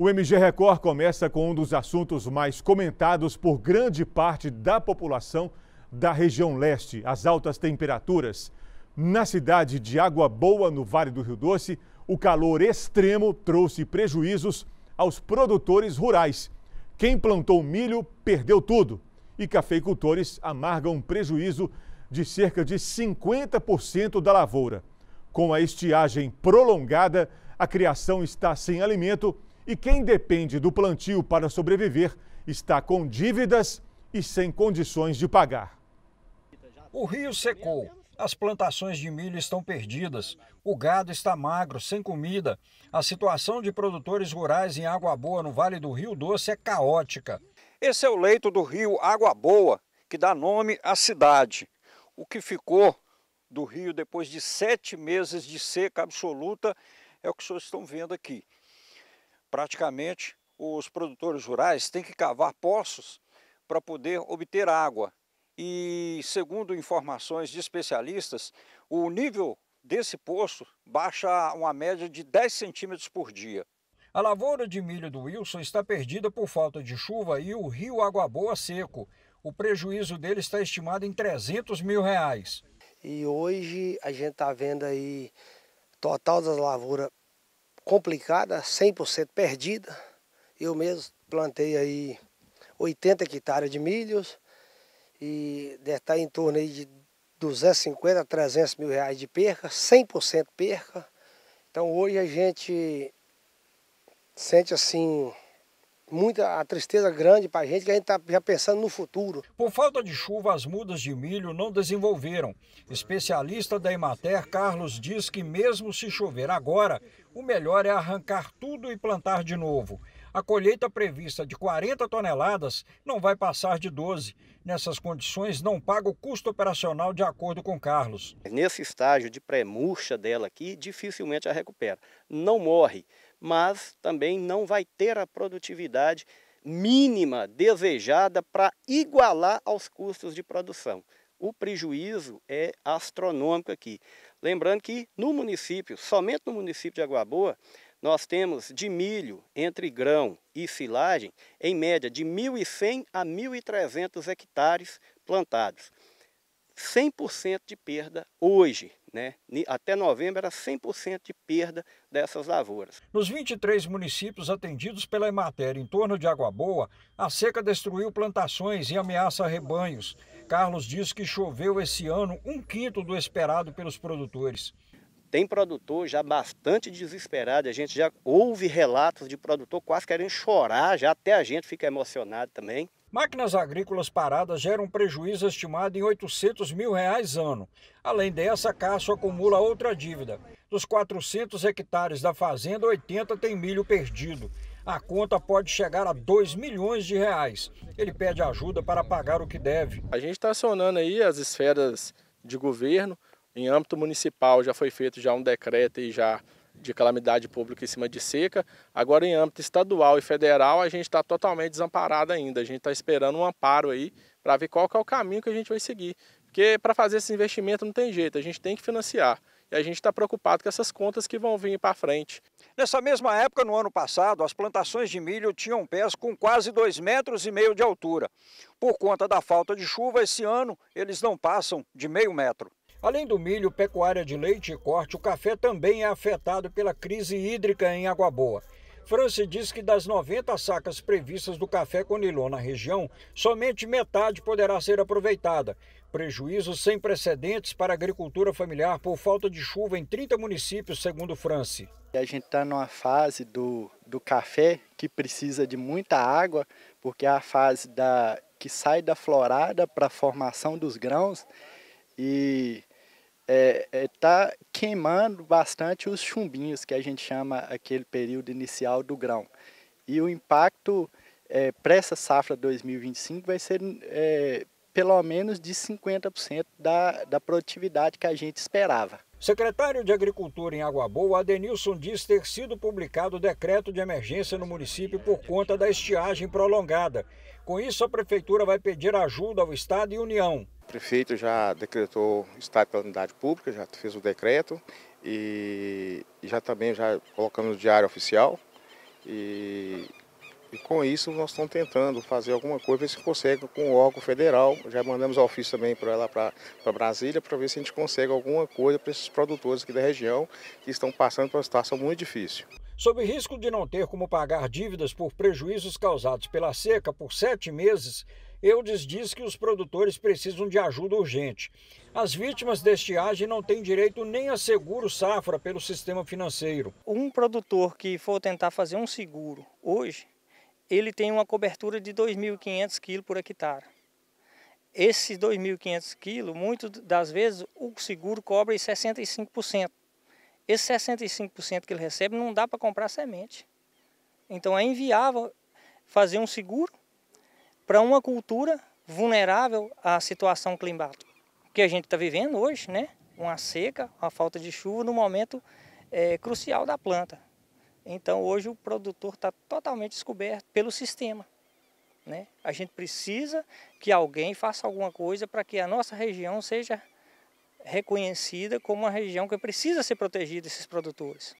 O MG Record começa com um dos assuntos mais comentados por grande parte da população da região leste: as altas temperaturas. Na cidade de Água Boa, no Vale do Rio Doce, o calor extremo trouxe prejuízos aos produtores rurais. Quem plantou milho perdeu tudo e cafeicultores amargam um prejuízo de cerca de 50% da lavoura. Com a estiagem prolongada, a criação está sem alimento e quem depende do plantio para sobreviver está com dívidas e sem condições de pagar. O rio secou, as plantações de milho estão perdidas, o gado está magro, sem comida. A situação de produtores rurais em Água Boa, no Vale do Rio Doce, é caótica. Esse é o leito do rio Água Boa, que dá nome à cidade. O que ficou do rio depois de sete meses de seca absoluta é o que vocês estão vendo aqui. Praticamente, os produtores rurais têm que cavar poços para poder obter água. E, segundo informações de especialistas, o nível desse poço baixa uma média de 10 centímetros por dia. A lavoura de milho do Wilson está perdida por falta de chuva e o rio Água Boa seco. O prejuízo dele está estimado em 300 mil reais. E hoje a gente está vendo aí total das lavouras complicada, 100% perdida. Eu mesmo plantei aí 80 hectares de milhos e deve estar em torno aí de 250 a 300 mil reais de perca, 100% perca. Então hoje a gente sente assim muita a tristeza grande para a gente, que a gente está já pensando no futuro. Por falta de chuva, as mudas de milho não desenvolveram. Especialista da Emater, Carlos, diz que mesmo se chover agora, o melhor é arrancar tudo e plantar de novo. A colheita prevista de 40 toneladas não vai passar de 12. Nessas condições, não paga o custo operacional de acordo com Carlos. Nesse estágio de pré-murcha dela aqui, dificilmente a recupera. Não morre, mas também não vai ter a produtividade mínima desejada para igualar aos custos de produção. O prejuízo é astronômico aqui. Lembrando que no município, somente no município de Água Boa, nós temos de milho entre grão e silagem, em média de 1.100 a 1.300 hectares plantados. 100% de perda hoje, né? Até novembro era 100% de perda dessas lavouras. Nos 23 municípios atendidos pela Emater em torno de Água Boa, a seca destruiu plantações e ameaça rebanhos. Carlos diz que choveu esse ano um quinto do esperado pelos produtores. Tem produtor já bastante desesperado, a gente já ouve relatos de produtor quase querendo chorar, já até a gente fica emocionado também. Máquinas agrícolas paradas geram prejuízo estimado em 800 mil reais ano. Além dessa, Cássio acumula outra dívida. Dos 400 hectares da fazenda, 80 tem milho perdido. A conta pode chegar a 2 milhões de reais. Ele pede ajuda para pagar o que deve. A gente está acionando aí as esferas de governo. Em âmbito municipal já foi feito já um decreto e já de calamidade pública em cima de seca. Agora, em âmbito estadual e federal, a gente está totalmente desamparado ainda. A gente está esperando um amparo aí para ver qual é o caminho que a gente vai seguir. Porque para fazer esse investimento não tem jeito, a gente tem que financiar. E a gente está preocupado com essas contas que vão vir para frente. Nessa mesma época, no ano passado, as plantações de milho tinham pés com quase 2,5 metros e meio de altura. Por conta da falta de chuva, esse ano eles não passam de meio metro. Além do milho, pecuária de leite e corte, o café também é afetado pela crise hídrica em Água Boa. França diz que das 90 sacas previstas do café Conilô na região, somente metade poderá ser aproveitada. Prejuízo sem precedentes para a agricultura familiar por falta de chuva em 30 municípios, segundo France. A gente está numa fase do, do café que precisa de muita água, porque é a fase da, que sai da florada para a formação dos grãos. E está é, é, tá queimando bastante os chumbinhos, que a gente chama aquele período inicial do grão. E o impacto é, para essa safra 2025 vai ser é, pelo menos de 50% da, da produtividade que a gente esperava. Secretário de Agricultura em Água Boa, Adenilson diz ter sido publicado o decreto de emergência no município por conta da estiagem prolongada. Com isso, a prefeitura vai pedir ajuda ao Estado e União. O prefeito já decretou estado de calamidade pública, já fez o decreto e já também já colocamos no diário oficial. E, e com isso nós estamos tentando fazer alguma coisa, ver se consegue com o órgão federal. Já mandamos ofício também para lá para Brasília para ver se a gente consegue alguma coisa para esses produtores aqui da região que estão passando por uma situação muito difícil. Sob risco de não ter como pagar dívidas por prejuízos causados pela seca por sete meses, Eudes diz que os produtores precisam de ajuda urgente. As vítimas da estiagem não têm direito nem a seguro safra pelo sistema financeiro. Um produtor que for tentar fazer um seguro hoje, ele tem uma cobertura de 2.500 quilos por hectare. Esses 2.500 quilos, muitas das vezes, o seguro cobre 65%. Esse 65% que ele recebe não dá para comprar semente. Então é inviável fazer um seguro para uma cultura vulnerável à situação climática. que a gente está vivendo hoje, né? uma seca, uma falta de chuva no momento é, crucial da planta. Então hoje o produtor está totalmente descoberto pelo sistema. Né? A gente precisa que alguém faça alguma coisa para que a nossa região seja reconhecida como uma região que precisa ser protegida esses produtores.